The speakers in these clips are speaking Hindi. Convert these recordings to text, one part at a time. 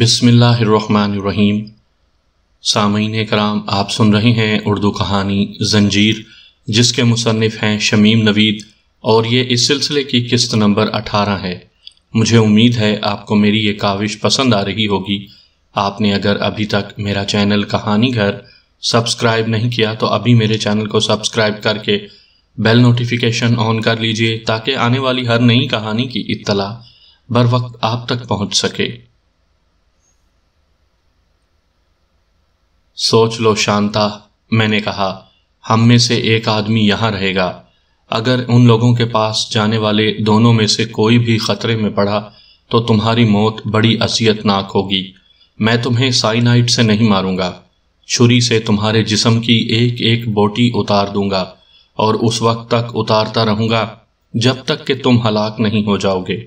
बिसमीम सामीन कराम आप सुन रहे हैं उर्दू कहानी जंजीर जिसके मुसनफ़ हैं शमीम नवीद और ये इस सिलसिले की किस्त नंबर अठारह है मुझे उम्मीद है आपको मेरी ये काविश पसंद आ रही होगी आपने अगर अभी तक मेरा चैनल कहानी घर सब्सक्राइब नहीं किया तो अभी मेरे चैनल को सब्सक्राइब करके बेल नोटिफिकेशन ऑन कर लीजिए ताकि आने वाली हर नई कहानी की इतला बर वक्त आप तक पहुँच सके सोच लो शांता मैंने कहा हम में से एक आदमी यहाँ रहेगा अगर उन लोगों के पास जाने वाले दोनों में से कोई भी खतरे में पड़ा तो तुम्हारी मौत बड़ी असियतनाक होगी मैं तुम्हें साइनाइट से नहीं मारूंगा छुरी से तुम्हारे जिसम की एक एक बोटी उतार दूंगा और उस वक्त तक उतारता रहूंगा जब तक कि तुम हलाक नहीं हो जाओगे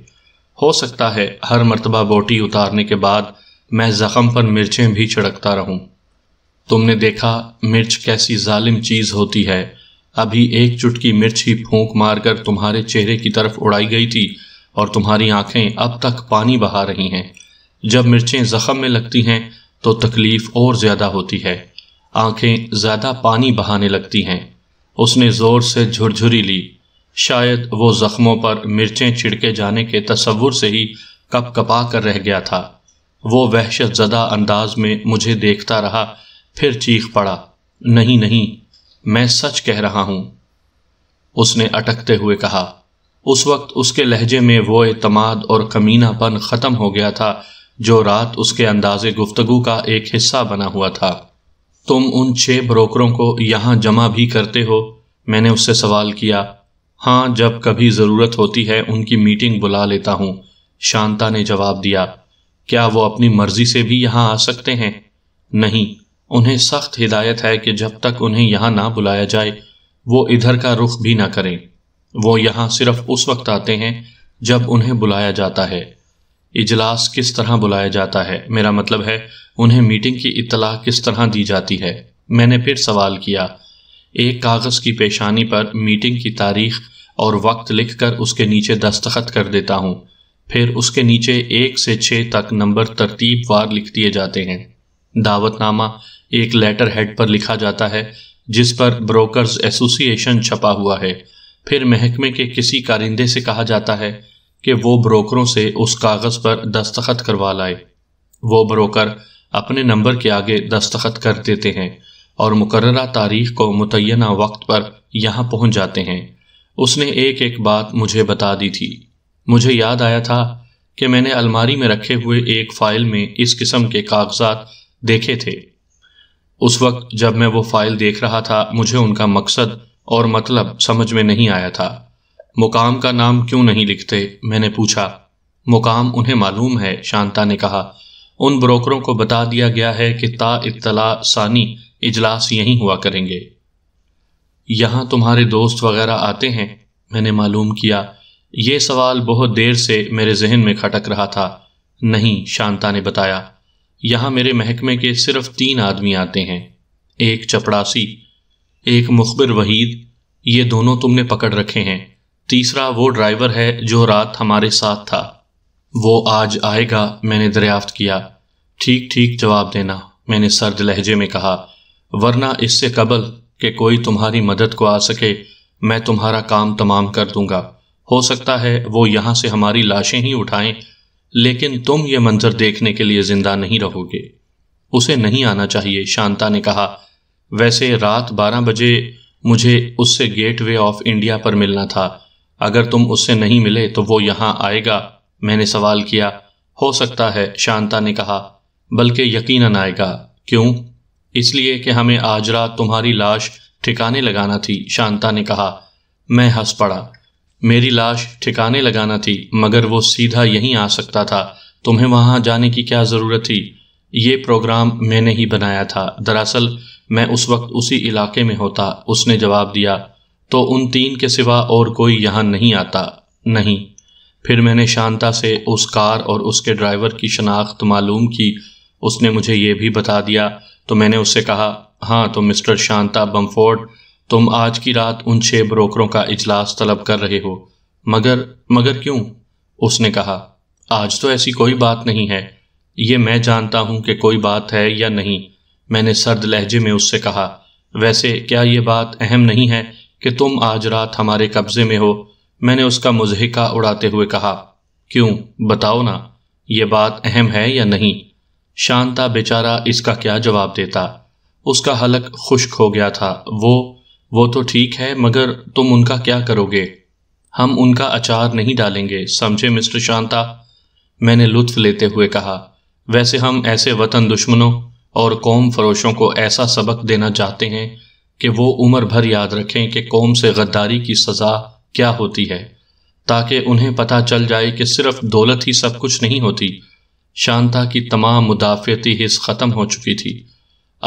हो सकता है हर मरतबा बोटी उतारने के बाद मैं जख्म पर मिर्चें भी छिड़कता रहूं तुमने देखा मिर्च कैसी जालिम चीज होती है अभी एक चुटकी मिर्च ही फूंक मारकर तुम्हारे चेहरे की तरफ उड़ाई गई थी और तुम्हारी आंखें अब तक पानी बहा रही हैं जब मिर्चें जख्म में लगती हैं तो तकलीफ और ज्यादा होती है आंखें ज्यादा पानी बहाने लगती हैं उसने जोर से झुरझुरी ली शायद वो जख्मों पर मिर्चें छिड़के जाने के तस्वुर से ही कप कपा कर रह गया था वो वहशत ज़दा अंदाज में मुझे देखता रहा फिर चीख पड़ा नहीं नहीं मैं सच कह रहा हूं उसने अटकते हुए कहा उस वक्त उसके लहजे में वो एतमाद और कमीनापन ख़त्म हो गया था जो रात उसके अंदाजे गुफ्तगु का एक हिस्सा बना हुआ था तुम उन छह ब्रोकरों को यहां जमा भी करते हो मैंने उससे सवाल किया हां जब कभी ज़रूरत होती है उनकी मीटिंग बुला लेता हूं शांता ने जवाब दिया क्या वो अपनी मर्जी से भी यहां आ सकते हैं नहीं उन्हें सख्त हिदायत है कि जब तक उन्हें यहाँ ना बुलाया जाए वो इधर का रुख भी ना करें वो यहाँ सिर्फ उस वक्त आते हैं जब उन्हें बुलाया जाता है इजलास किस तरह बुलाया जाता है मेरा मतलब है उन्हें मीटिंग की इतला किस तरह दी जाती है मैंने फिर सवाल किया एक कागज़ की पेशानी पर मीटिंग की तारीख और वक्त लिखकर उसके नीचे दस्तखत कर देता हूँ फिर उसके नीचे एक से छः तक नंबर तरतीब वार लिख दिए जाते हैं दावतनामा एक लेटर हेड पर लिखा जाता है जिस पर ब्रोकर्स एसोसिएशन छपा हुआ है फिर महकमे के किसी कारिंदे से कहा जाता है कि वो ब्रोकरों से उस कागज़ पर दस्तखत करवा लाए वो ब्रोकर अपने नंबर के आगे दस्तखत कर देते हैं और मुकर तारीख को मुतना वक्त पर यहाँ पहुँच जाते हैं उसने एक एक बात मुझे बता दी थी मुझे याद आया था कि मैंने अलमारी में रखे हुए एक फ़ाइल में इस किस्म के कागजात देखे थे उस वक्त जब मैं वो फाइल देख रहा था मुझे उनका मकसद और मतलब समझ में नहीं आया था मुकाम का नाम क्यों नहीं लिखते मैंने पूछा मुकाम उन्हें मालूम है शांता ने कहा उन ब्रोकरों को बता दिया गया है कि ता इतला सानी इजलास यहीं हुआ करेंगे यहाँ तुम्हारे दोस्त वगैरह आते हैं मैंने मालूम किया ये सवाल बहुत देर से मेरे जहन में खटक रहा था नहीं शांता ने बताया यहाँ मेरे महकमे के सिर्फ तीन आदमी आते हैं एक चपड़ासी एक मुखबिर वहीद ये दोनों तुमने पकड़ रखे हैं तीसरा वो ड्राइवर है जो रात हमारे साथ था वो आज आएगा मैंने दरियाफ्त किया ठीक ठीक जवाब देना मैंने सर्द लहजे में कहा वरना इससे कबल कि कोई तुम्हारी मदद को आ सके मैं तुम्हारा काम तमाम कर दूंगा हो सकता है वो यहां से हमारी लाशें ही उठाएं लेकिन तुम ये मंजर देखने के लिए जिंदा नहीं रहोगे उसे नहीं आना चाहिए शांता ने कहा वैसे रात 12 बजे मुझे उससे गेटवे ऑफ इंडिया पर मिलना था अगर तुम उससे नहीं मिले तो वो यहाँ आएगा मैंने सवाल किया हो सकता है शांता ने कहा बल्कि यकीनन आएगा क्यों इसलिए कि हमें आज रात तुम्हारी लाश ठिकाने लगाना थी शांता ने कहा मैं हंस पड़ा मेरी लाश ठिकाने लगाना थी मगर वो सीधा यहीं आ सकता था तुम्हें वहां जाने की क्या ज़रूरत थी ये प्रोग्राम मैंने ही बनाया था दरअसल मैं उस वक्त उसी इलाके में होता उसने जवाब दिया तो उन तीन के सिवा और कोई यहाँ नहीं आता नहीं फिर मैंने शांता से उस कार और उसके ड्राइवर की शनाख्त मालूम की उसने मुझे ये भी बता दिया तो मैंने उससे कहा हाँ तो मिस्टर शांता बम्फोर्ड तुम आज की रात उन छह ब्रोकरों का इजलास तलब कर रहे हो मगर मगर क्यों उसने कहा आज तो ऐसी कोई बात नहीं है ये मैं जानता हूं कि कोई बात है या नहीं मैंने सर्द लहजे में उससे कहा वैसे क्या ये बात अहम नहीं है कि तुम आज रात हमारे कब्जे में हो मैंने उसका मुजहिका उड़ाते हुए कहा क्यों बताओ ना ये बात अहम है या नहीं शांता बेचारा इसका क्या जवाब देता उसका हलक खुश्क हो गया था वो वो तो ठीक है मगर तुम उनका क्या करोगे हम उनका अचार नहीं डालेंगे समझे मिस्टर शांता मैंने लुत्फ लेते हुए कहा वैसे हम ऐसे वतन दुश्मनों और कौम फरोशों को ऐसा सबक देना चाहते हैं कि वो उम्र भर याद रखें कि कौम से गद्दारी की सज़ा क्या होती है ताकि उन्हें पता चल जाए कि सिर्फ दौलत ही सब कुछ नहीं होती शांता की तमाम मुदाफ़ती हिस्स ख़त्म हो चुकी थी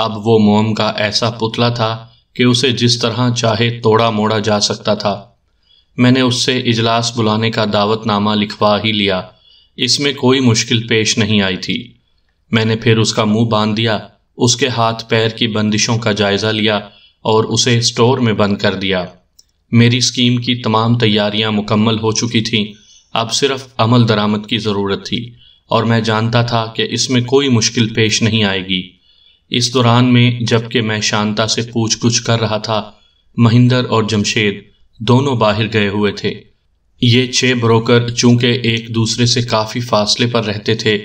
अब वो मोम का ऐसा पुतला था कि उसे जिस तरह चाहे तोड़ा मोड़ा जा सकता था मैंने उससे इजलास बुलाने का दावतनामा लिखवा ही लिया इसमें कोई मुश्किल पेश नहीं आई थी मैंने फिर उसका मुंह बांध दिया उसके हाथ पैर की बंदिशों का जायज़ा लिया और उसे स्टोर में बंद कर दिया मेरी स्कीम की तमाम तैयारियां मुकम्मल हो चुकी थीं अब सिर्फ अमल दरामद की ज़रूरत थी और मैं जानता था कि इसमें कोई मुश्किल पेश नहीं आएगी इस दौरान में जबकि मैं शांता से पूछ गुछ कर रहा था महिंदर और जमशेद दोनों बाहर गए हुए थे ये छह ब्रोकर चूंकि एक दूसरे से काफ़ी फासले पर रहते थे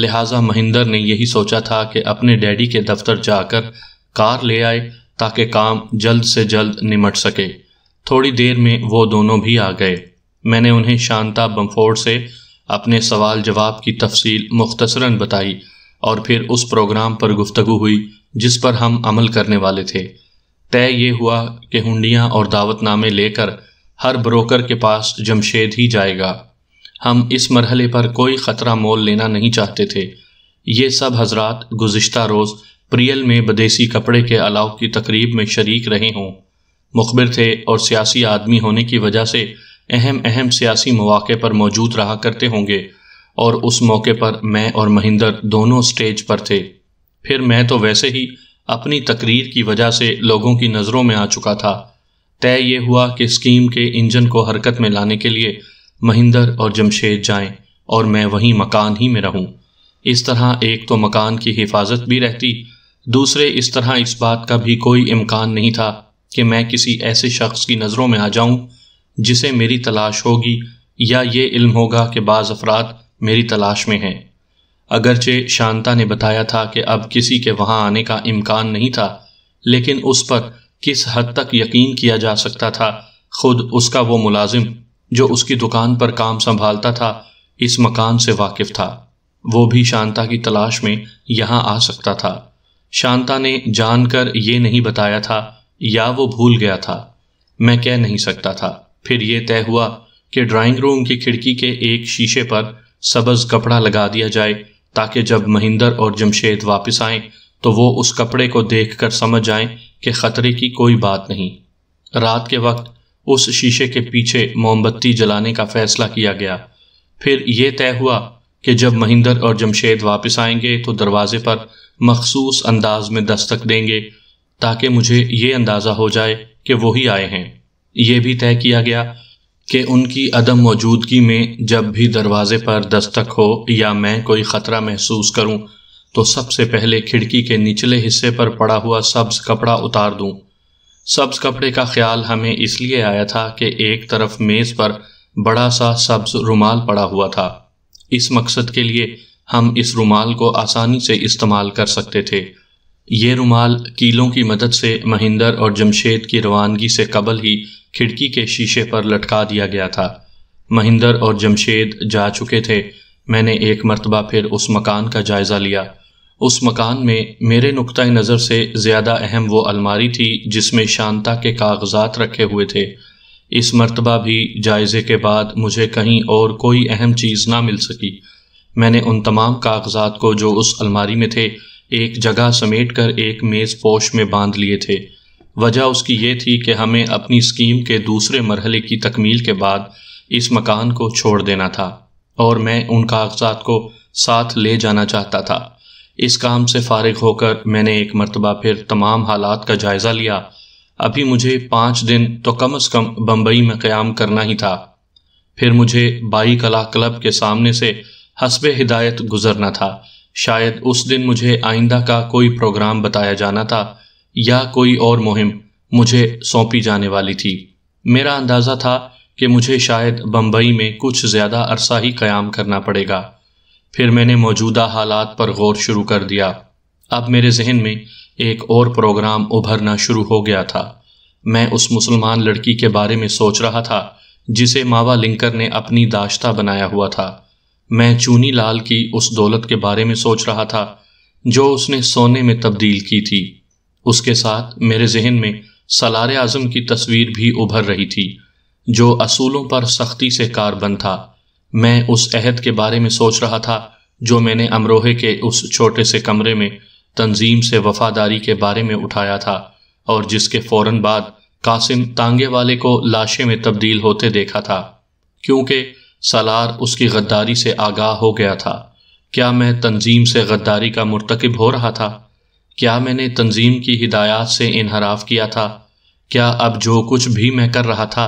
लिहाजा महिंदर ने यही सोचा था कि अपने डैडी के दफ्तर जाकर कार ले आए ताकि काम जल्द से जल्द निमट सके थोड़ी देर में वो दोनों भी आ गए मैंने उन्हें शांता बम्फोर्ड से अपने सवाल जवाब की तफसील मुख्तसरन बताई और फिर उस प्रोग्राम पर गुफ्तगु हुई जिस पर हम अमल करने वाले थे तय ये हुआ कि हुंडियाँ और दावतनामे लेकर हर ब्रोकर के पास जमशेद ही जाएगा हम इस मरहले पर कोई ख़तरा मोल लेना नहीं चाहते थे ये सब हजरात गुज्त रोज़ प्रियल में बदेसी कपड़े के अलाव की तकरीब में शरीक रहे हों मुखबिर थे और सियासी आदमी होने की वजह से अहम अहम सियासी मौाक़े पर मौजूद रहा करते होंगे और उस मौके पर मैं और महिंदर दोनों स्टेज पर थे फिर मैं तो वैसे ही अपनी तकरीर की वजह से लोगों की नज़रों में आ चुका था तय ये हुआ कि स्कीम के इंजन को हरकत में लाने के लिए महिंदर और जमशेद जाएं और मैं वहीं मकान ही में रहूं। इस तरह एक तो मकान की हिफाजत भी रहती दूसरे इस तरह इस बात का भी कोई इम्कान नहीं था कि मैं किसी ऐसे शख्स की नज़रों में आ जाऊं जिसे मेरी तलाश होगी या ये इल्म होगा कि बाज़ अफराद मेरी तलाश में हैं अगरचे शांता ने बताया था कि अब किसी के वहां आने का इम्कान नहीं था लेकिन उस पर किस हद तक यकीन किया जा सकता था खुद उसका वो मुलाजिम जो उसकी दुकान पर काम संभालता था इस मकान से वाकिफ था वो भी शांता की तलाश में यहाँ आ सकता था शांता ने जानकर ये नहीं बताया था या वो भूल गया था मैं कह नहीं सकता था फिर ये तय हुआ कि ड्राइंग रूम की खिड़की के एक शीशे पर सबज कपड़ा लगा दिया जाए ताकि जब महिंदर और जमशेद वापस आएं तो वो उस कपड़े को देख कर समझ आएं कि ख़तरे की कोई बात नहीं रात के वक्त उस शीशे के पीछे मोमबत्ती जलाने का फैसला किया गया फिर यह तय हुआ कि जब महिंदर और जमशेद वापस आएंगे तो दरवाजे पर मखसूस अंदाज में दस्तक देंगे ताकि मुझे ये अंदाज़ा हो जाए कि वही आए हैं ये भी तय किया गया कि उनकी अदम मौजूदगी में जब भी दरवाजे पर दस्तक हो या मैं कोई ख़तरा महसूस करूं, तो सबसे पहले खिड़की के निचले हिस्से पर पड़ा हुआ सब्ज कपड़ा उतार दूं। सब्ज कपड़े का ख्याल हमें इसलिए आया था कि एक तरफ मेज़ पर बड़ा सा सब्ज रुमाल पड़ा हुआ था इस मकसद के लिए हम इस रुमाल को आसानी से इस्तेमाल कर सकते थे ये रुमाल कीलों की मदद से महिंदर और जमशेद की रवानगी से कबल ही खिड़की के शीशे पर लटका दिया गया था महिंदर और जमशेद जा चुके थे मैंने एक मरतबा फिर उस मकान का जायज़ा लिया उस मकान में मेरे नुक़ नज़र से ज़्यादा अहम वो अलमारी थी जिसमें शांता के कागजात रखे हुए थे इस मरतबा भी जायज़े के बाद मुझे कहीं और कोई अहम चीज़ ना मिल सकी मैंने उन तमाम कागजात को जो उस अलमारी में थे एक जगह समेट कर एक मेज़ पोश में बांध लिए थे वजह उसकी ये थी कि हमें अपनी स्कीम के दूसरे मरहले की तकमील के बाद इस मकान को छोड़ देना था और मैं उन कागजात को साथ ले जाना चाहता था इस काम से फारिग होकर मैंने एक मरतबा फिर तमाम हालात का जायज़ा लिया अभी मुझे पाँच दिन तो कम अज़ कम बम्बई में क़्याम करना ही था फिर मुझे बाई कला क्लब के सामने से हसब हिदायत गुजरना था शायद उस दिन मुझे आइंदा का कोई प्रोग्राम बताया जाना था या कोई और मुहिम मुझे सौंपी जाने वाली थी मेरा अंदाज़ा था कि मुझे शायद बम्बई में कुछ ज़्यादा अरसा ही क़याम करना पड़ेगा फिर मैंने मौजूदा हालात पर गौर शुरू कर दिया अब मेरे जहन में एक और प्रोग्राम उभरना शुरू हो गया था मैं उस मुसलमान लड़की के बारे में सोच रहा था जिसे मावा लिंकर ने अपनी दाश्ता बनाया हुआ था मैं चूनी लाल की उस दौलत के बारे में सोच रहा था जो उसने सोने में तब्दील की थी उसके साथ मेरे जहन में सलार आजम की तस्वीर भी उभर रही थी जो असूलों पर सख्ती से कारबंद था मैं उस अहद के बारे में सोच रहा था जो मैंने अमरोहे के उस छोटे से कमरे में तंजीम से वफादारी के बारे में उठाया था और जिसके फौरन बाद कासिम तांगे वाले को लाशे में तब्दील होते देखा था क्योंकि सलार उसकी गद्दारी से आगाह हो गया था क्या मैं तंजीम से गद्दारी का मरतकब हो रहा था क्या मैंने तंजीम की हिदायत से इनहराफ किया था क्या अब जो कुछ भी मैं कर रहा था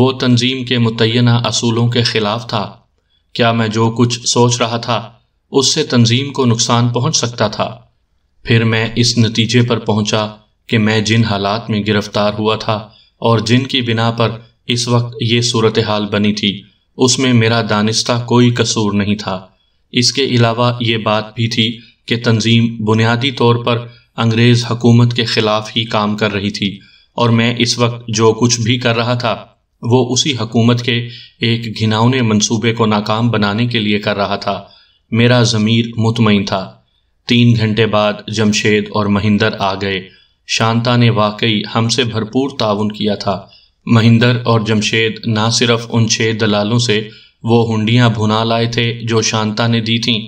वो तंजीम के मुतना असूलों के ख़िलाफ़ था क्या मैं जो कुछ सोच रहा था उससे तंजीम को नुकसान पहुंच सकता था फिर मैं इस नतीजे पर पहुंचा कि मैं जिन हालात में गिरफ्तार हुआ था और जिनकी बिना पर इस वक्त ये सूरत हाल बनी थी उसमें मेरा दानिस्ता कोई कसूर नहीं था इसके अलावा ये बात भी थी कि तंजीम बुनियादी तौर पर अंग्रेज़ हकूमत के ख़िलाफ़ ही काम कर रही थी और मैं इस वक्त जो कुछ भी कर रहा था वो उसी हकूमत के एक घिनौने मंसूबे को नाकाम बनाने के लिए कर रहा था मेरा ज़मीर मुतमिन था तीन घंटे बाद जमशेद और महिंदर आ गए शांता ने वाकई हमसे भरपूर ताउन किया था महिंदर और जमशेद ना सिर्फ उन छः दलालों से वो हुंडियाँ भुना लाए थे जो शांता ने दी थीं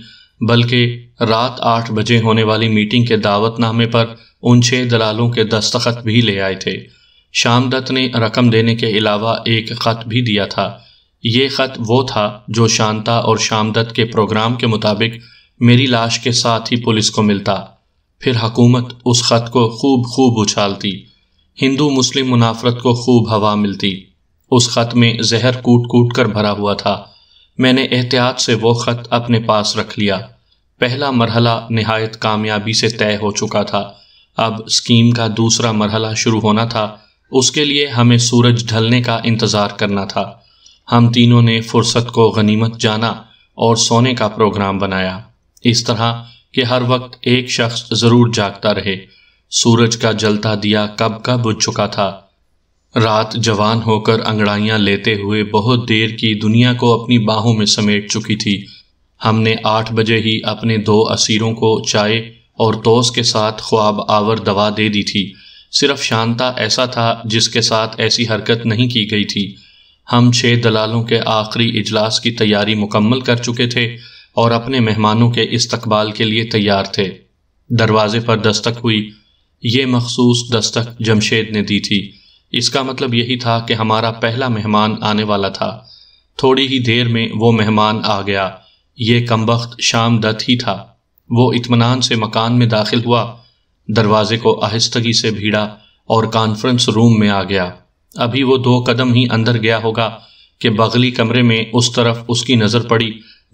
बल्कि रात आठ बजे होने वाली मीटिंग के दावतनामे पर उन छह दलालों के दस्तखत भी ले आए थे श्याम दत्त ने रकम देने के अलावा एक ख़त भी दिया था ये ख़त वो था जो शांता और श्याम दत्त के प्रोग्राम के मुताबिक मेरी लाश के साथ ही पुलिस को मिलता फिर हकूमत उस ख़त को खूब खूब उछालती हिंदू मुस्लिम मुनाफरत को खूब हवा मिलती उस ख़त में जहर कूट कूट कर भरा हुआ था मैंने एहतियात से वो ख़त अपने पास रख लिया पहला मरहला नहायत कामयाबी से तय हो चुका था अब स्कीम का दूसरा मरहला शुरू होना था उसके लिए हमें सूरज ढलने का इंतज़ार करना था हम तीनों ने फुर्सत को गनीमत जाना और सोने का प्रोग्राम बनाया इस तरह कि हर वक्त एक शख्स ज़रूर जागता रहे सूरज का जलता दिया कब कब बुझ चुका था रात जवान होकर अंगड़ाइयाँ लेते हुए बहुत देर की दुनिया को अपनी बाहों में समेट चुकी थी हमने आठ बजे ही अपने दो असीरों को चाय और तोस के साथ ख्वाब आवर दवा दे दी थी सिर्फ शांता ऐसा था जिसके साथ ऐसी हरकत नहीं की गई थी हम छः दलालों के आखिरी इजलास की तैयारी मुकम्मल कर चुके थे और अपने मेहमानों के इस्तकबाल के लिए तैयार थे दरवाजे पर दस्तक हुई ये मखसूस दस्तक जमशेद ने दी थी इसका मतलब यही था कि हमारा पहला मेहमान आने वाला था थोड़ी ही देर में वो मेहमान आ गया ये कमबख्त शाम दत ही था वो इतमान से मकान में दाखिल हुआ दरवाजे को आहिस्तगी से भीड़ा और कॉन्फ्रेंस रूम में आ गया अभी वो दो कदम ही अंदर गया होगा कि बगली कमरे में उस तरफ उसकी नज़र पड़ी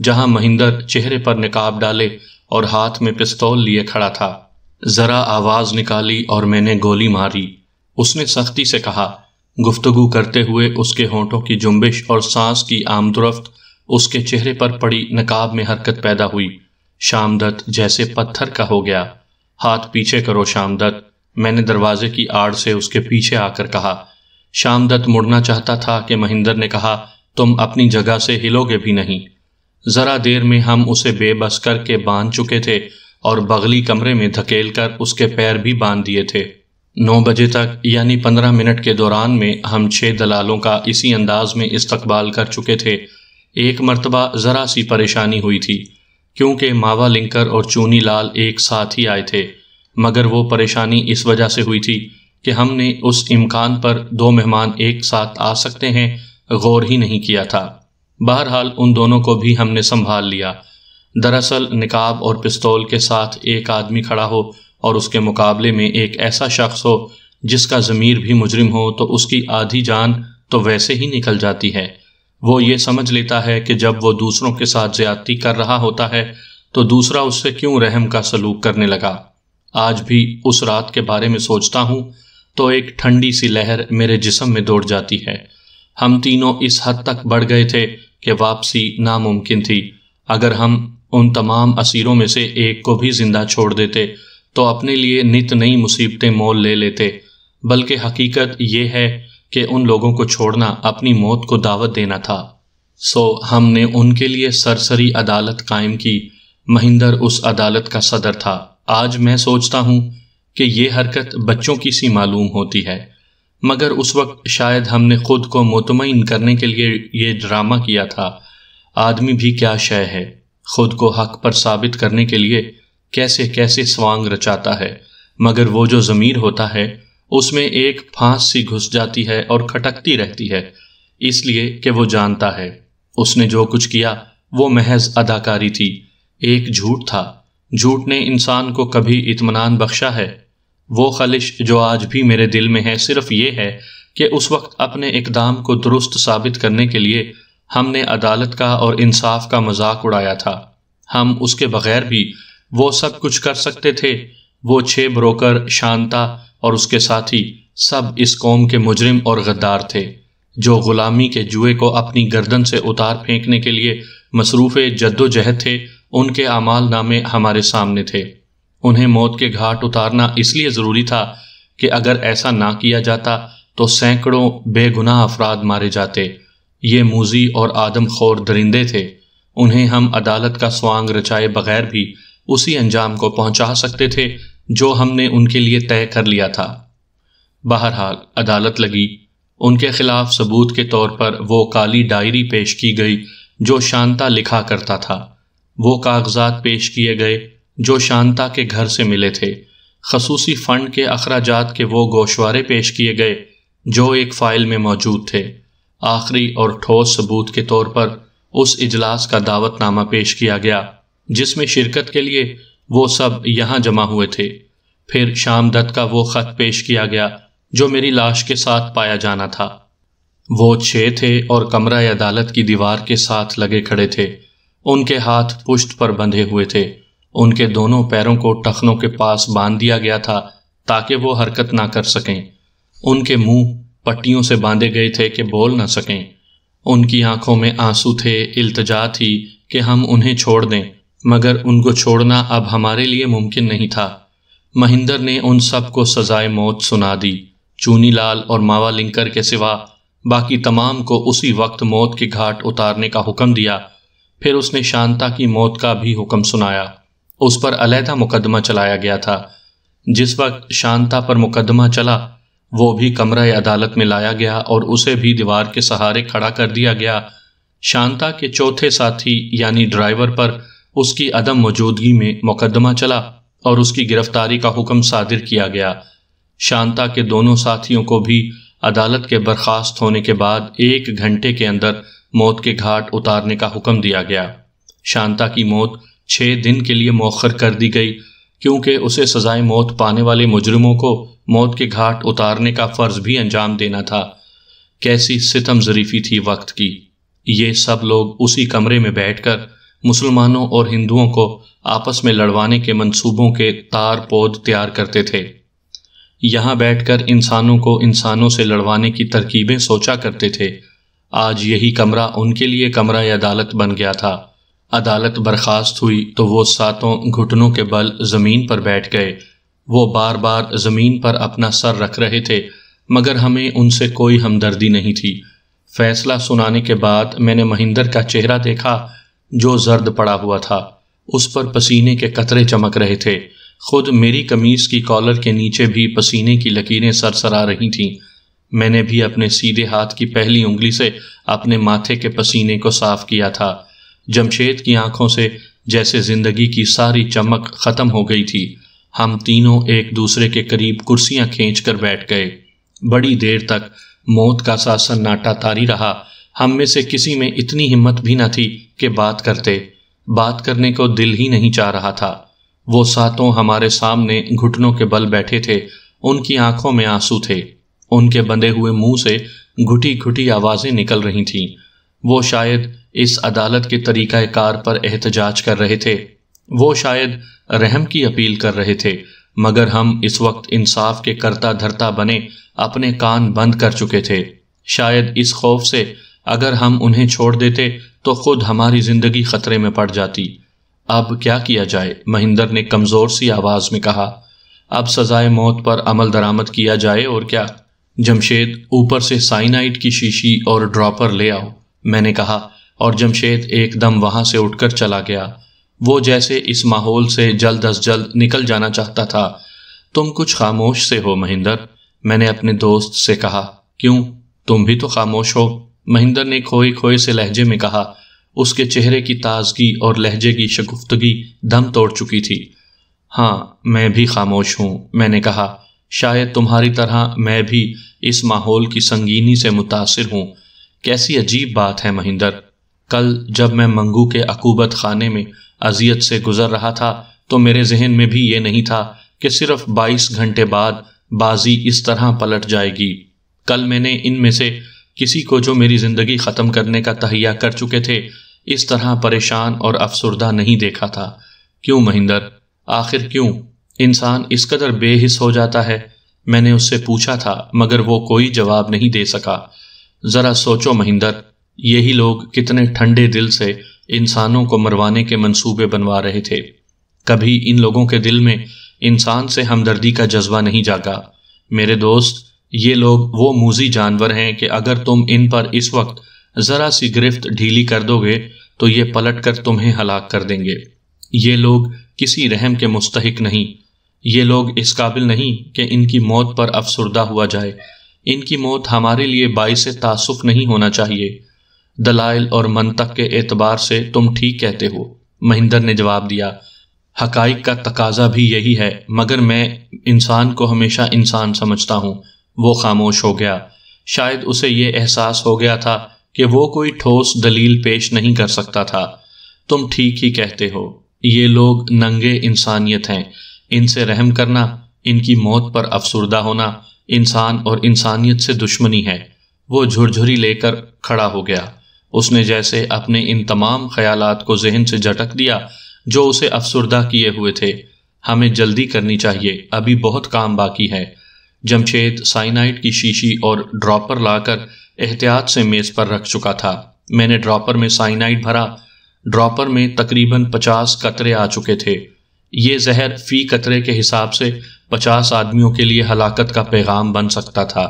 जहां महिंदर चेहरे पर निकाब डाले और हाथ में पिस्तौल लिए खड़ा था ज़रा आवाज़ निकाली और मैंने गोली मारी उसने सख्ती से कहा गुफ्तगु करते हुए उसके होंठों की जुम्बिश और सांस की आमदरफ्त उसके चेहरे पर पड़ी नकाब में हरकत पैदा हुई शामदत्त जैसे पत्थर का हो गया हाथ पीछे करो शामदत्त मैंने दरवाजे की आड़ से उसके पीछे आकर कहा शामदत्त मुड़ना चाहता था कि महिंदर ने कहा तुम अपनी जगह से हिलोगे भी नहीं जरा देर में हम उसे बेबस करके बांध चुके थे और बगली कमरे में धकेल कर उसके पैर भी बांध दिए थे नौ बजे तक यानी पंद्रह मिनट के दौरान में हम छह दलालों का इसी अंदाज में इस्तकबाल कर चुके थे एक मरतबा ज़रा सी परेशानी हुई थी क्योंकि मावा लिंकर और चूनी लाल एक साथ ही आए थे मगर वो परेशानी इस वजह से हुई थी कि हमने उस इम्कान पर दो मेहमान एक साथ आ सकते हैं गौर ही नहीं किया था बहरहाल उन दोनों को भी हमने संभाल लिया दरअसल निकाब और पिस्तौल के साथ एक आदमी खड़ा हो और उसके मुकाबले में एक ऐसा शख्स हो जिसका ज़मीर भी मुजरिम हो तो उसकी आधी जान तो वैसे ही निकल जाती है वो ये समझ लेता है कि जब वो दूसरों के साथ ज्यादती कर रहा होता है तो दूसरा उससे क्यों रहम का सलूक करने लगा आज भी उस रात के बारे में सोचता हूँ तो एक ठंडी सी लहर मेरे जिसम में दौड़ जाती है हम तीनों इस हद तक बढ़ गए थे कि वापसी नामुमकिन थी अगर हम उन तमाम असीरों में से एक को भी जिंदा छोड़ देते तो अपने लिए नित नई मुसीबतें मोल ले लेते बल्कि हकीकत यह है कि उन लोगों को छोड़ना अपनी मौत को दावत देना था सो हमने उनके लिए सरसरी अदालत कायम की महिंदर उस अदालत का सदर था आज मैं सोचता हूँ कि यह हरकत बच्चों की सी मालूम होती है मगर उस वक्त शायद हमने खुद को मुतमिन करने के लिए ये ड्रामा किया था आदमी भी क्या शय है खुद को हक पर साबित करने के लिए कैसे कैसे स्वांग रचाता है मगर वो जो ज़मीर होता है उसमें एक फांस सी घुस जाती है और खटकती रहती है इसलिए कि वो जानता है उसने जो कुछ किया वो महज अदाकारी थी एक झूठ था झूठ ने इंसान को कभी इतमान बख्शा है वो खलिश जो आज भी मेरे दिल में है सिर्फ ये है कि उस वक्त अपने इकदाम को दुरुस्त साबित करने के लिए हमने अदालत का और इंसाफ का मजाक उड़ाया था हम उसके बगैर भी वो सब कुछ कर सकते थे वो छः ब्रोकर शांता और उसके साथी सब इस कौम के मुजरिम और गद्दार थे जो गुलामी के जुए को अपनी गर्दन से उतार फेंकने के लिए मसरूफ़ जद्दोजहद थे उनके अमाल नामे हमारे सामने थे उन्हें मौत के घाट उतारना इसलिए ज़रूरी था कि अगर ऐसा ना किया जाता तो सैकड़ों बेगुनाह अफराद मारे जाते ये मूजी और आदम खोर दरिंदे थे उन्हें हम अदालत का स्वांग रचाए बगैर भी उसी अंजाम को पहुंचा सकते थे जो हमने उनके लिए तय कर लिया था बहरहाल अदालत लगी उनके खिलाफ सबूत के तौर पर वो काली डायरी पेश की गई जो शांता लिखा करता था वो कागजात पेश किए गए जो शांता के घर से मिले थे खसूसी फ़ंड के अखराज के वो गोशवारे पेश किए गए जो एक फ़ाइल में मौजूद थे आखिरी और ठोस सबूत के तौर पर उस इजलास का दावतनामा पेश किया गया जिसमें शिरकत के लिए वो सब यहाँ जमा हुए थे फिर शाम दत्त का वो खत पेश किया गया जो मेरी लाश के साथ पाया जाना था वो छः थे और कमरा अदालत की दीवार के साथ लगे खड़े थे उनके हाथ पुश्त पर बंधे हुए थे उनके दोनों पैरों को टखनों के पास बांध दिया गया था ताकि वो हरकत ना कर सकें उनके मुंह पट्टियों से बांधे गए थे कि बोल ना सकें उनकी आंखों में आंसू थे इल्तजा थी कि हम उन्हें छोड़ दें मगर उनको छोड़ना अब हमारे लिए मुमकिन नहीं था महिंदर ने उन सब को सजाए मौत सुना दी चूनीलाल और मावा लिंकर के सिवा बाकी तमाम को उसी वक्त मौत के घाट उतारने का हुक्म दिया फिर उसने शांता की मौत का भी हुक्म सुनाया उस पर अलहदा मुकदमा चलाया गया था जिस वक्त शांता पर मुकदमा चला वो भी कमरा अदालत में लाया गया और उसे भी दीवार के सहारे खड़ा कर दिया गया शांता के चौथे साथी यानी ड्राइवर पर उसकी अदम मौजूदगी में मुकदमा चला और उसकी गिरफ्तारी का हुक्म सादिर किया गया शांता के दोनों साथियों को भी अदालत के बर्खास्त होने के बाद एक घंटे के अंदर मौत के घाट उतारने का हुक्म दिया गया शांता की मौत छः दिन के लिए मौखर कर दी गई क्योंकि उसे सजाए मौत पाने वाले मुजरमों को मौत के घाट उतारने का फ़र्ज भी अंजाम देना था कैसी सितम जरीफी थी वक्त की ये सब लोग उसी कमरे में बैठकर मुसलमानों और हिंदुओं को आपस में लड़वाने के मंसूबों के तार पौध तैयार करते थे यहाँ बैठकर इंसानों को इंसानों से लड़वाने की तरकीबें सोचा करते थे आज यही कमरा उनके लिए कमरा या अदालत बन गया था अदालत बर्खास्त हुई तो वो सातों घुटनों के बल ज़मीन पर बैठ गए वो बार बार ज़मीन पर अपना सर रख रहे थे मगर हमें उनसे कोई हमदर्दी नहीं थी फैसला सुनाने के बाद मैंने महिंदर का चेहरा देखा जो जर्द पड़ा हुआ था उस पर पसीने के कतरे चमक रहे थे खुद मेरी कमीज की कॉलर के नीचे भी पसीने की लकीरें सरसरा रही थीं मैंने भी अपने सीधे हाथ की पहली उंगली से अपने माथे के पसीने को साफ किया था जमशेद की आंखों से जैसे जिंदगी की सारी चमक खत्म हो गई थी हम तीनों एक दूसरे के करीब कुर्सियां खींच कर बैठ गए बड़ी देर तक मौत का सा सन्नाटा तारी रहा हम में से किसी में इतनी हिम्मत भी न थी कि बात करते बात करने को दिल ही नहीं चाह रहा था वो सातों हमारे सामने घुटनों के बल बैठे थे उनकी आंखों में आंसू थे उनके बंधे हुए मुंह से घुटी घुटी आवाज़ें निकल रही थीं वो शायद इस अदालत के तरीका कार पर एहतजाज कर रहे थे वो शायद रहम की अपील कर रहे थे मगर हम इस वक्त इंसाफ के करता धरता बने अपने कान बंद कर चुके थे शायद इस खौफ से अगर हम उन्हें छोड़ देते तो खुद हमारी जिंदगी खतरे में पड़ जाती अब क्या किया जाए महिंदर ने कमजोर सी आवाज में कहा अब सजाए मौत पर अमल दरामद किया जाए और क्या जमशेद ऊपर से साइनाइट की शीशी और ड्रॉपर ले आओ मैंने कहा और जमशेद एकदम वहां से उठकर चला गया वो जैसे इस माहौल से जल्द अज जल्द निकल जाना चाहता था तुम कुछ खामोश से हो महिंदर मैंने अपने दोस्त से कहा क्यों तुम भी तो खामोश हो महिंदर ने खोए खोए से लहजे में कहा उसके चेहरे की ताजगी और लहजे की शगुफ्तगी दम तोड़ चुकी थी हाँ मैं भी खामोश हूँ मैंने कहा शायद तुम्हारी तरह मैं भी इस माहौल की संगीनी से मुतासर हूँ कैसी अजीब बात है महिंदर कल जब मैं मंगू के अकूबत खाने में अजियत से गुजर रहा था तो मेरे जहन में भी ये नहीं था कि सिर्फ 22 घंटे बाद बाजी इस तरह पलट जाएगी कल मैंने इनमें से किसी को जो मेरी जिंदगी ख़त्म करने का तहिया कर चुके थे इस तरह परेशान और अफसरदा नहीं देखा था क्यों महिंदर आखिर क्यों इंसान इस कदर बेहिस हो जाता है मैंने उससे पूछा था मगर वो कोई जवाब नहीं दे सका ज़रा सोचो महिंदर यही लोग कितने ठंडे दिल से इंसानों को मरवाने के मंसूबे बनवा रहे थे कभी इन लोगों के दिल में इंसान से हमदर्दी का जज्बा नहीं जागा मेरे दोस्त ये लोग वो मूजी जानवर हैं कि अगर तुम इन पर इस वक्त ज़रा सी गिरफ्त ढीली कर दोगे तो ये पलट कर तुम्हें हलाक कर देंगे ये लोग किसी रहम के मुस्तक नहीं ये लोग इस काबिल नहीं कि इनकी मौत पर अफसरदा हुआ जाए इनकी मौत हमारे लिए बायस तासुफ नहीं होना चाहिए दलाइल और मनतक के एतबार से तुम ठीक कहते हो महिंदर ने जवाब दिया हकाइक का तकाजा भी यही है मगर मैं इंसान को हमेशा इंसान समझता हूँ वो खामोश हो गया शायद उसे ये एहसास हो गया था कि वो कोई ठोस दलील पेश नहीं कर सकता था तुम ठीक ही कहते हो ये लोग नंगे इंसानियत हैं इनसे रहम करना इनकी मौत पर अफसरदा होना इंसान और इंसानियत से दुश्मनी है वो झुरझुरी लेकर खड़ा हो गया उसने जैसे अपने इन तमाम ख्यालात को जहन से झटक दिया जो उसे अफसरदा किए हुए थे हमें जल्दी करनी चाहिए अभी बहुत काम बाकी है जमशेद साइनाइट की शीशी और ड्रॉपर लाकर एहतियात से मेज पर रख चुका था मैंने ड्रॉपर में साइनाइट भरा ड्रॉपर में तकरीबन पचास कतरे आ चुके थे ये जहर फी कतरे के हिसाब से पचास आदमियों के लिए हलाकत का पैगाम बन सकता था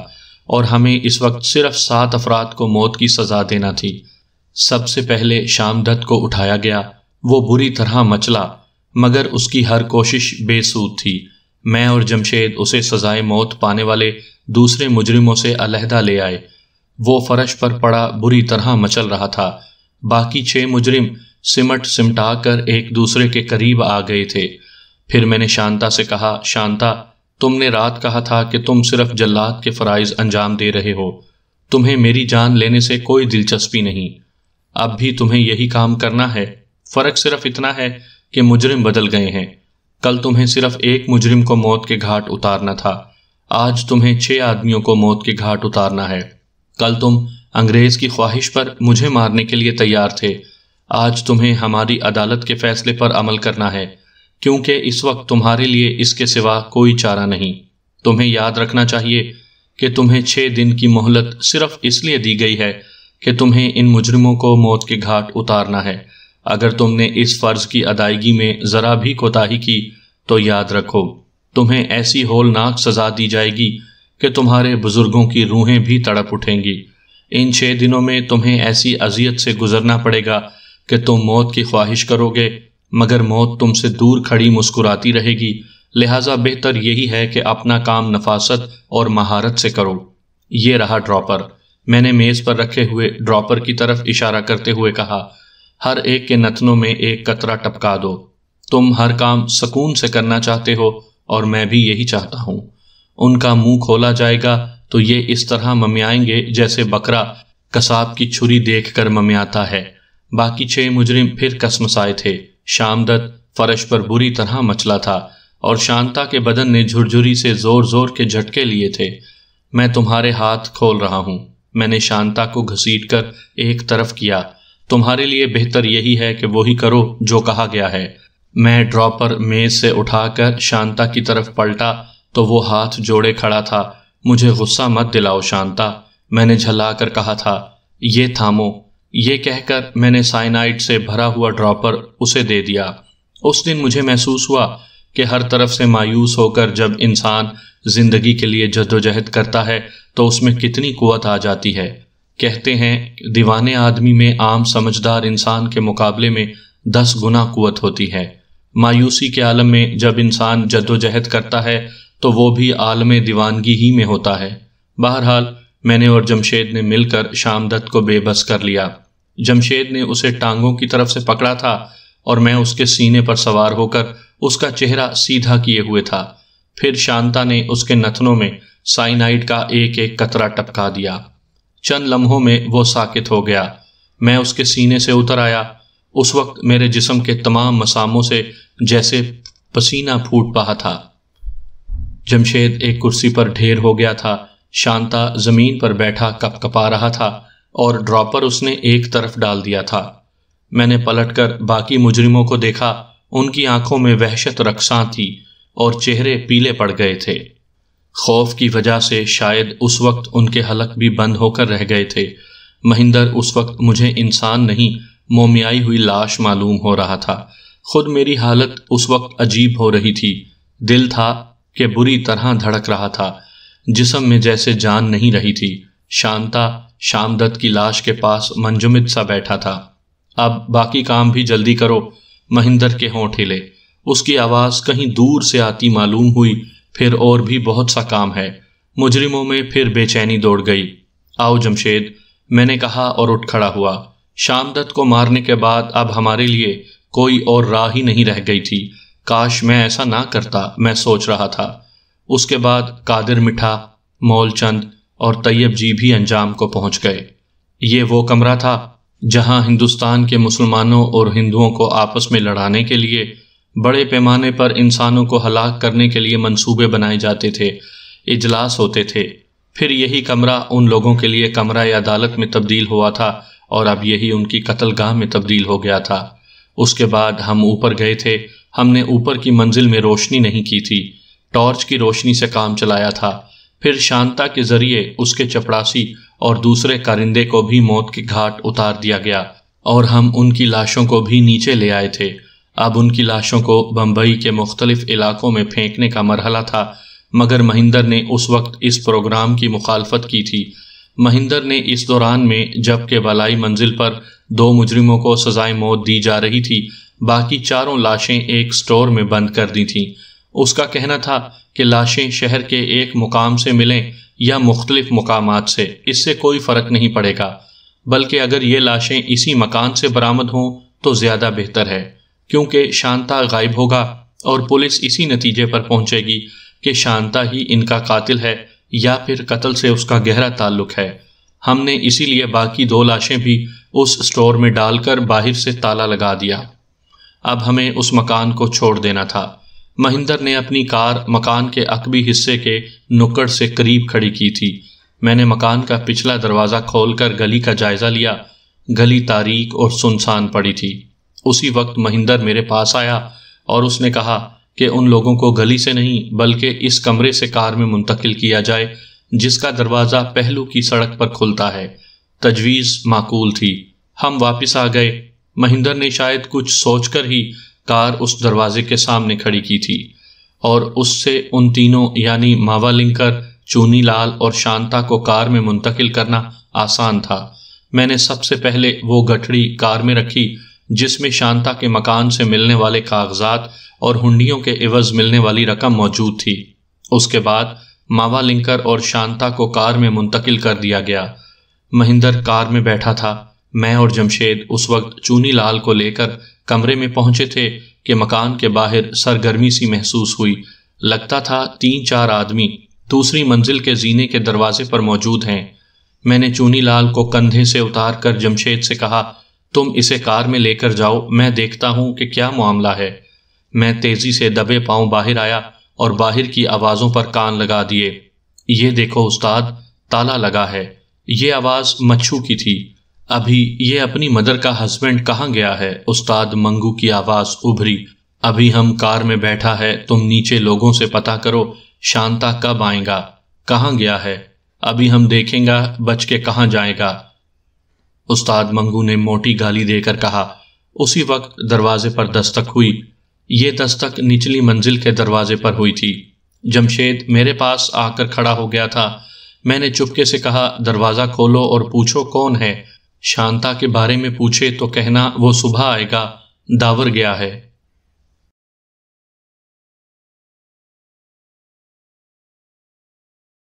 और हमें इस वक्त सिर्फ सात अफराद को मौत की सजा देना थी सबसे पहले शामदत्त को उठाया गया वो बुरी तरह मचला मगर उसकी हर कोशिश बेसूद थी मैं और जमशेद उसे सजाए मौत पाने वाले दूसरे मुजरिमों से अलहदा ले आए वो फर्श पर पड़ा बुरी तरह मचल रहा था बाकी छह मुजरिम सिमट सिमटा कर एक दूसरे के करीब आ गए थे फिर मैंने शांता से कहा शांता तुमने रात कहा था कि तुम सिर्फ जल्लाद के फ़राइज़ अंजाम दे रहे हो तुम्हें मेरी जान लेने से कोई दिलचस्पी नहीं अब भी तुम्हें यही काम करना है फ़र्क सिर्फ इतना है कि मुजरिम बदल गए हैं कल तुम्हें सिर्फ एक मुजरिम को मौत के घाट उतारना था आज तुम्हें छह आदमियों को मौत के घाट उतारना है कल तुम अंग्रेज की ख्वाहिश पर मुझे मारने के लिए तैयार थे आज तुम्हें हमारी अदालत के फैसले पर अमल करना है क्योंकि इस वक्त तुम्हारे लिए इसके सिवा कोई चारा नहीं तुम्हें याद रखना चाहिए कि तुम्हें छह दिन की मोहलत सिर्फ इसलिए दी गई है कि तुम्हें इन मुजरिमों को मौत के घाट उतारना है अगर तुमने इस फर्ज की अदायगी में ज़रा भी कोताही की तो याद रखो तुम्हें ऐसी होलनाक सजा दी जाएगी कि तुम्हारे बुजुर्गों की रूहें भी तड़प उठेंगी इन छः दिनों में तुम्हें ऐसी अजियत से गुजरना पड़ेगा कि तुम मौत की ख्वाहिश करोगे मगर मौत तुमसे दूर खड़ी मुस्कुराती रहेगी लिहाजा बेहतर यही है कि अपना काम नफासत और महारत से करो ये रहा ड्रॉपर मैंने मेज़ पर रखे हुए ड्रॉपर की तरफ इशारा करते हुए कहा हर एक के नथनों में एक कतरा टपका दो तुम हर काम सुकून से करना चाहते हो और मैं भी यही चाहता हूं उनका मुंह खोला जाएगा तो ये इस तरह ममियाएंगे जैसे बकरा कसाब की छुरी देख कर ममियाता है बाकी छह मुजरिम फिर कसमसाए थे शामदत फर्श पर बुरी तरह मचला था और शांता के बदन ने झुरझुरी से जोर जोर के झटके लिए थे मैं तुम्हारे हाथ खोल रहा हूं मैंने शांता को घसीट कर एक तरफ किया तुम्हारे लिए बेहतर यही है कि वही करो जो कहा गया है मैं ड्रॉपर मेज से उठाकर शांता की तरफ पलटा तो वो हाथ जोड़े खड़ा था मुझे गुस्सा मत दिलाओ शांता मैंने झल्ला कर कहा था ये थामो ये कहकर मैंने साइनाइड से भरा हुआ ड्रॉपर उसे दे दिया उस दिन मुझे महसूस हुआ कि हर तरफ से मायूस होकर जब इंसान जिंदगी के लिए जद्दोजहद करता है तो उसमें कितनी कुत आ जाती है कहते हैं दीवाने आदमी में आम समझदार इंसान के मुकाबले में दस गुना कुत होती है मायूसी के आलम में जब इंसान जदोजहद करता है तो वो भी आलम दीवानगी ही में होता है बहरहाल मैंने और जमशेद ने मिलकर शामदत्त को बेबस कर लिया जमशेद ने उसे टांगों की तरफ से पकड़ा था और मैं उसके सीने पर सवार होकर उसका चेहरा सीधा किए हुए था फिर शांता ने उसके नथनों में साइनाइड का एक एक कतरा टपका दिया चंद लम्हों में वो साकित हो गया मैं उसके सीने से उतर आया उस वक्त मेरे जिसम के तमाम मसामों से जैसे पसीना फूट पा था जमशेद एक कुर्सी पर ढेर हो गया था शांता जमीन पर बैठा कप कपा रहा था और ड्रॉपर उसने एक तरफ डाल दिया था मैंने पलटकर बाकी मुजरिमों को देखा उनकी आंखों में वहशत रकसा थी और चेहरे पीले पड़ गए थे खौफ की वजह से शायद उस वक्त उनके हलक भी बंद होकर रह गए थे महिंदर उस वक्त मुझे इंसान नहीं मोमियाई हुई लाश मालूम हो रहा था खुद मेरी हालत उस वक्त अजीब हो रही थी दिल था कि बुरी तरह धड़क रहा था जिसम में जैसे जान नहीं रही थी शांता शामदत्त की लाश के पास मंजुमित सा बैठा था अब बाकी काम भी जल्दी करो महिंदर के होंठ हिले उसकी आवाज़ कहीं दूर से आती मालूम हुई फिर और भी बहुत सा काम है मुजरिमों में फिर बेचैनी दौड़ गई आओ जमशेद मैंने कहा और उठ खड़ा हुआ दत्त को मारने के बाद अब हमारे लिए कोई और राह ही नहीं रह गई थी काश मैं ऐसा ना करता मैं सोच रहा था उसके बाद कादिर मिठा मौलचंद और तैयब जी भी अंजाम को पहुंच गए ये वो कमरा था जहां हिंदुस्तान के मुसलमानों और हिंदुओं को आपस में लड़ाने के लिए बड़े पैमाने पर इंसानों को हलाक करने के लिए मंसूबे बनाए जाते थे इजलास होते थे फिर यही कमरा उन लोगों के लिए कमरा या अदालत में तब्दील हुआ था और अब यही उनकी कतलगाह में तब्दील हो गया था उसके बाद हम ऊपर गए थे हमने ऊपर की मंजिल में रोशनी नहीं की थी टॉर्च की रोशनी से काम चलाया था फिर शांता के जरिए उसके चपरासी और दूसरे कारिंदे को भी मौत के घाट उतार दिया गया और हम उनकी लाशों को भी नीचे ले आए थे अब उनकी लाशों को बम्बई के मुख्तलिफ इलाकों में फेंकने का मरहला था मगर महिंदर ने उस वक्त इस प्रोग्राम की मुखालफत की थी महिंदर ने इस दौरान में जबकि बलाई मंजिल पर दो मुजरिमों को सजाए मौत दी जा रही थी बाकी चारों लाशें एक स्टोर में बंद कर दी थीं उसका कहना था कि लाशें शहर के एक मुकाम से मिलें या मुख्तलिफ मकाम से इससे कोई फ़र्क नहीं पड़ेगा बल्कि अगर ये लाशें इसी मकान से बरामद हों तो ज़्यादा बेहतर है क्योंकि शांता गायब होगा और पुलिस इसी नतीजे पर पहुंचेगी कि शांता ही इनका कातिल है या फिर कत्ल से उसका गहरा ताल्लुक है हमने इसीलिए बाकी दो लाशें भी उस स्टोर में डालकर बाहर से ताला लगा दिया अब हमें उस मकान को छोड़ देना था महिंदर ने अपनी कार मकान के अकबी हिस्से के नुक्कड़ से करीब खड़ी की थी मैंने मकान का पिछला दरवाज़ा खोलकर गली का जायज़ा लिया गली तारीख और सुनसान पड़ी थी उसी वक्त महिंदर मेरे पास आया और उसने कहा कि उन लोगों को गली से नहीं बल्कि इस कमरे से कार में मुंतकिल किया जाए जिसका दरवाज़ा पहलू की सड़क पर खुलता है तजवीज़ माकूल थी हम वापस आ गए महिंदर ने शायद कुछ सोचकर ही कार उस दरवाजे के सामने खड़ी की थी और उससे उन तीनों यानी मावा लिंकर चूनी लाल और शांता को कार में मुंतकिल करना आसान था मैंने सबसे पहले वो गठड़ी कार में रखी जिसमें शांता के मकान से मिलने वाले कागजात और हुंडियों के एवज मिलने वाली रकम मौजूद थी उसके बाद मावा लिंकर और शांता को कार में मुंतकिल कर दिया गया महिंदर कार में बैठा था मैं और जमशेद उस वक्त चूनी लाल को लेकर कमरे में पहुंचे थे कि मकान के बाहर सरगर्मी सी महसूस हुई लगता था तीन चार आदमी दूसरी मंजिल के जीने के दरवाजे पर मौजूद हैं मैंने चूनी लाल को कंधे से उतार कर जमशेद से कहा तुम इसे कार में लेकर जाओ मैं देखता हूं कि क्या मामला है मैं तेजी से दबे पांव बाहर आया और बाहर की आवाज़ों पर कान लगा दिए ये देखो उस्ताद ताला लगा है ये आवाज़ मच्छू की थी अभी ये अपनी मदर का हस्बैंड कहाँ गया है उस्ताद मंगू की आवाज़ उभरी अभी हम कार में बैठा है तुम नीचे लोगों से पता करो शांता कब आएगा कहाँ गया है अभी हम देखेंगे बच के कहाँ जाएगा उस्ताद मंगू ने मोटी गाली देकर कहा उसी वक्त दरवाजे पर दस्तक हुई ये दस्तक निचली मंजिल के दरवाजे पर हुई थी जमशेद मेरे पास आकर खड़ा हो गया था मैंने चुपके से कहा दरवाज़ा खोलो और पूछो कौन है शांता के बारे में पूछे तो कहना वो सुबह आएगा दावर गया है